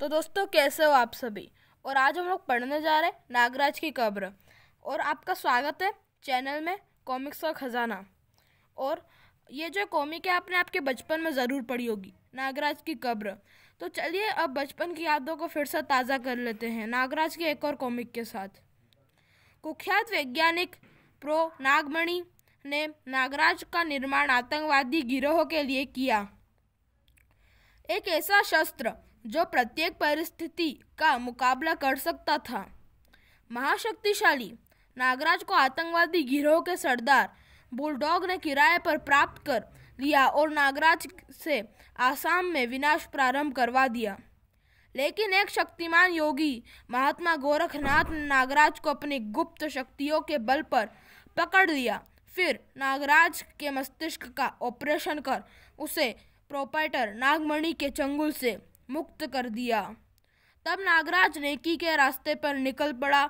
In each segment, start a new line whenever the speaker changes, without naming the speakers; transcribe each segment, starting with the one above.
तो दोस्तों कैसे हो आप सभी और आज हम लोग पढ़ने जा रहे हैं नागराज की कब्र और आपका स्वागत है चैनल में कॉमिक्स का ख़जाना और ये जो कॉमिक है आपने आपके बचपन में ज़रूर पढ़ी होगी नागराज की कब्र तो चलिए अब बचपन की यादों को फिर से ताज़ा कर लेते हैं नागराज के एक और कॉमिक के साथ कुख्यात वैज्ञानिक प्रो नागमणि ने नागराज का निर्माण आतंकवादी गिरोह के लिए किया एक ऐसा शस्त्र जो प्रत्येक परिस्थिति का मुकाबला कर सकता था महाशक्तिशाली नागराज को आतंकवादी गिरोह के सरदार बुलडॉग ने किराए पर प्राप्त कर लिया और नागराज से आसाम में विनाश प्रारंभ करवा दिया लेकिन एक शक्तिमान योगी महात्मा गोरखनाथ ने नागराज को अपनी गुप्त शक्तियों के बल पर पकड़ लिया फिर नागराज के मस्तिष्क का ऑपरेशन कर उसे प्रोपाइटर नागमणि के चंगुल से मुक्त कर दिया तब नागराज नेकी के रास्ते पर निकल पड़ा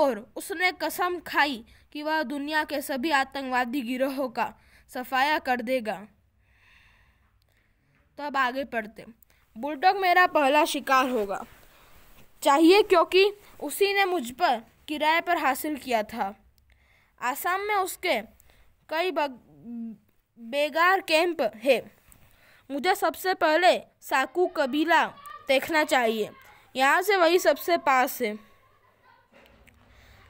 और उसने कसम खाई कि वह दुनिया के सभी आतंकवादी गिरोहों का सफाया कर देगा तब आगे पढ़ते बुलडॉग मेरा पहला शिकार होगा चाहिए क्योंकि उसी ने मुझ पर किराए पर हासिल किया था आसाम में उसके कई बेगार कैंप है मुझे सबसे पहले साकू कबीला देखना चाहिए यहाँ से वही सबसे पास है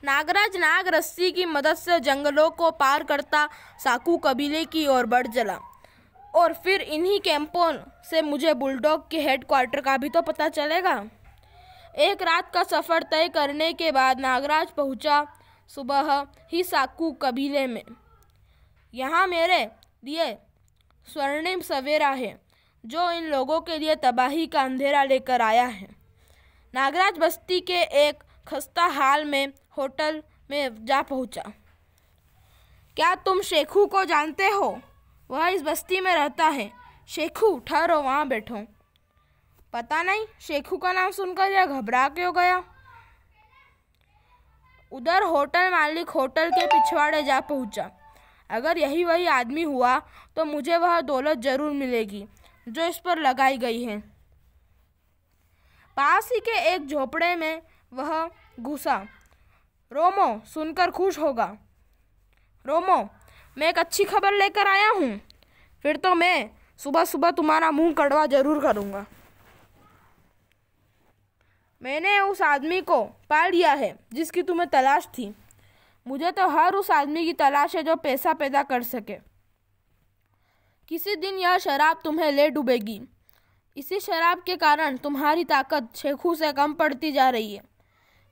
नागराज नाग रस्सी की मदद से जंगलों को पार करता साकू कबीले की ओर बढ़ चला और फिर इन्हीं कैंपों से मुझे बुलडॉग के हेडक्वार्टर का भी तो पता चलेगा एक रात का सफ़र तय करने के बाद नागराज पहुंचा सुबह ही साकू कबीले में यहाँ मेरे लिए स्वर्णिम सवेरा है जो इन लोगों के लिए तबाही का अंधेरा लेकर आया है नागराज बस्ती के एक खस्ता हाल में होटल में जा पहुंचा। क्या तुम शेखू को जानते हो वह इस बस्ती में रहता है शेखू ठहरो वहाँ बैठो पता नहीं शेखू का नाम सुनकर यह घबरा क्यों गया उधर होटल मालिक होटल के पिछवाड़े जा पहुंचा। अगर यही वही आदमी हुआ तो मुझे वह दौलत ज़रूर मिलेगी जो इस पर लगाई गई है पास ही के एक झोपड़े में वह घुसा रोमो सुनकर खुश होगा रोमो मैं एक अच्छी खबर लेकर आया हूँ फिर तो मैं सुबह सुबह तुम्हारा मुंह कड़वा जरूर करूँगा मैंने उस आदमी को पा लिया है जिसकी तुम्हें तलाश थी मुझे तो हर उस आदमी की तलाश है जो पैसा पैदा कर सके किसी दिन यह शराब तुम्हें ले डूबेगी इसी शराब के कारण तुम्हारी ताकत शेखू से कम पड़ती जा रही है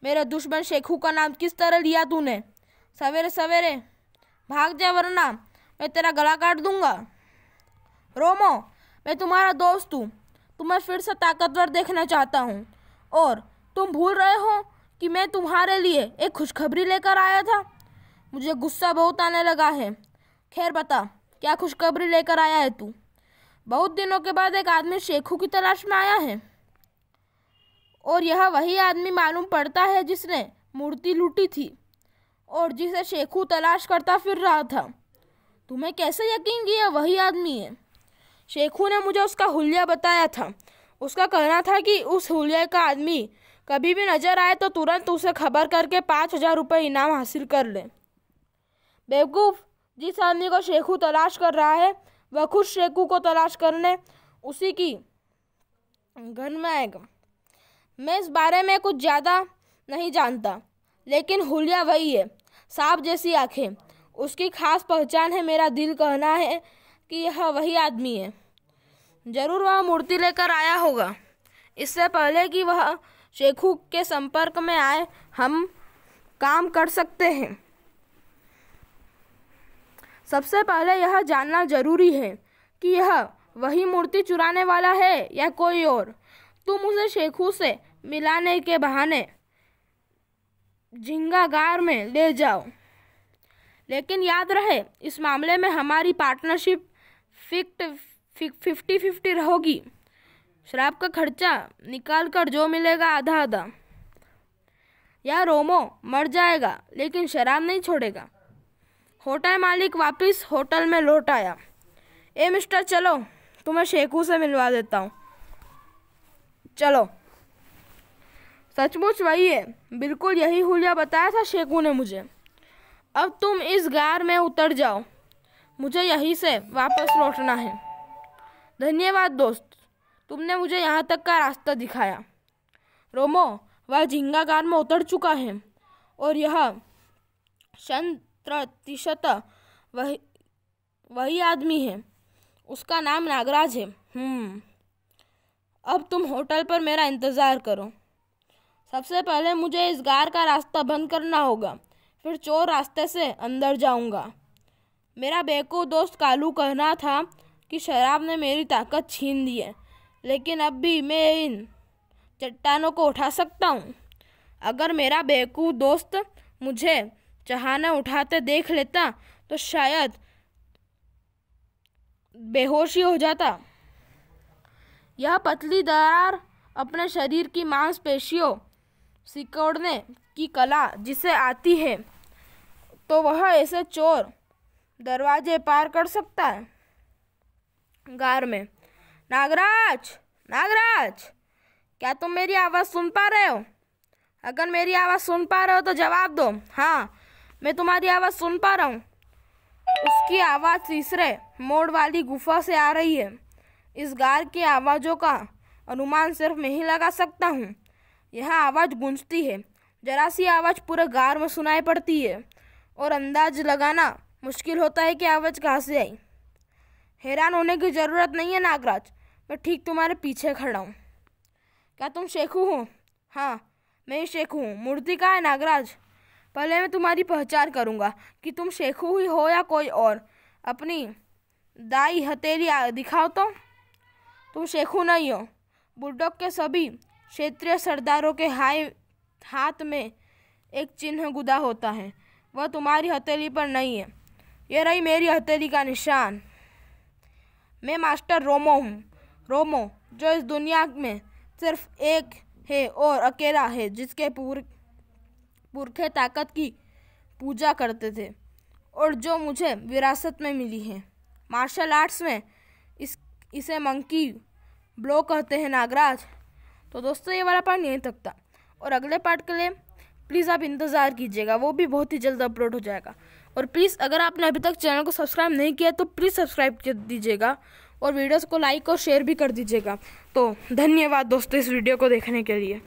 मेरे दुश्मन शेखू का नाम किस तरह लिया तूने सवेरे सवेरे भाग जा वरना मैं तेरा गला काट दूंगा रोमो मैं तुम्हारा दोस्त हूँ तुम्हें फिर से ताकतवर देखना चाहता हूँ और तुम भूल रहे हो कि मैं तुम्हारे लिए एक खुशखबरी लेकर आया था मुझे गुस्सा बहुत आने लगा है खैर बता क्या खुशखबरी लेकर आया है तू बहुत दिनों के बाद एक आदमी शेखू की तलाश में आया है और यह वही आदमी मालूम पड़ता है जिसने मूर्ति लूटी थी और जिसे शेखू तलाश करता फिर रहा था तुम्हें कैसे यकीन किया वही आदमी है शेखू ने मुझे उसका हुलिया बताया था उसका कहना था कि उस हुलिया का आदमी कभी भी नजर आए तो तुरंत उसे खबर करके पाँच हजार रुपये इनाम हासिल कर ले बेवकूफ़ जिस आदमी को शेखू तलाश कर रहा है वह खुद शेखू को तलाश करने उसी की घर में आएगा मैं इस बारे में कुछ ज़्यादा नहीं जानता लेकिन हुलिया वही है सांप जैसी आंखें उसकी खास पहचान है मेरा दिल कहना है कि यह वही आदमी है ज़रूर वह मूर्ति लेकर आया होगा इससे पहले कि वह शेखू के संपर्क में आए हम काम कर सकते हैं सबसे पहले यह जानना जरूरी है कि यह वही मूर्ति चुराने वाला है या कोई और तुम उसे शेखू से मिलाने के बहाने झिंगागार में ले जाओ लेकिन याद रहे इस मामले में हमारी पार्टनरशिप फिक्ट फिफ्टी फिफ्टी रहोगी शराब का खर्चा निकाल कर जो मिलेगा आधा आधा या रोमो मर जाएगा लेकिन शराब नहीं छोड़ेगा होटल मालिक वापस होटल में लौट आया ए मिस्टर चलो तुम्हें शेखू से मिलवा देता हूँ चलो सचमुच वही है बिल्कुल यही हुलिया बताया था शेखू ने मुझे अब तुम इस गार में उतर जाओ मुझे यहीं से वापस लौटना है धन्यवाद दोस्त तुमने मुझे यहाँ तक का रास्ता दिखाया रोमो वह झिंगागार में उतर चुका है और यह शं प्रतिशत वही वही आदमी है उसका नाम नागराज है हम्म। अब तुम होटल पर मेरा इंतज़ार करो सबसे पहले मुझे इस गार का रास्ता बंद करना होगा फिर चोर रास्ते से अंदर जाऊंगा मेरा बेको दोस्त कालू कहना था कि शराब ने मेरी ताकत छीन दी है लेकिन अब भी मैं इन चट्टानों को उठा सकता हूँ अगर मेरा बेकू दोस्त मुझे चहाना उठाते देख लेता तो शायद बेहोशी हो जाता यह पतली दरार अपने शरीर की मांसपेशियों सिकोड़ने की कला जिसे आती है तो वह ऐसे चोर दरवाजे पार कर सकता है गार में नागराज नागराज क्या तुम मेरी आवाज़ सुन पा रहे हो अगर मेरी आवाज़ सुन पा रहे हो तो जवाब दो हाँ मैं तुम्हारी आवाज़ सुन पा रहा हूँ उसकी आवाज़ तीसरे मोड़ वाली गुफा से आ रही है इस गार की आवाज़ों का अनुमान सिर्फ मैं ही लगा सकता हूँ यह आवाज़ गूंजती है जरा सी आवाज़ पूरे गार में सुनाई पड़ती है और अंदाज लगाना मुश्किल होता है कि आवाज़ कहाँ से आई हैरान होने की ज़रूरत नहीं है नागराज मैं ठीक तुम्हारे पीछे खड़ा हूँ क्या तुम शेखू हो हाँ मैं शेखू हूँ मूर्ति का है नागराज पहले मैं तुम्हारी पहचान करूँगा कि तुम शेखू ही हो या कोई और अपनी दाई हथेली दिखाओ तो तुम शेखू नहीं हो बुडक के सभी क्षेत्रीय सरदारों के हाय हाथ में एक चिन्ह गुदा होता है वह तुम्हारी हथेली पर नहीं है यह रही मेरी हथेली का निशान मैं मास्टर रोमो हूँ रोमो जो इस दुनिया में सिर्फ एक है और अकेला है जिसके पूर पुरखे ताकत की पूजा करते थे और जो मुझे विरासत में मिली है मार्शल आर्ट्स में इस इसे मंकी ब्लो कहते हैं नागराज तो दोस्तों ये वाला पार्ट नहीं थकता और अगले पार्ट के लिए प्लीज़ आप इंतज़ार कीजिएगा वो भी बहुत ही जल्द अपलोड हो जाएगा और प्लीज़ अगर आपने अभी तक चैनल को सब्सक्राइब नहीं किया तो प्लीज़ सब्सक्राइब कर दीजिएगा और वीडियोस को लाइक और शेयर भी कर दीजिएगा तो धन्यवाद दोस्तों इस वीडियो को देखने के लिए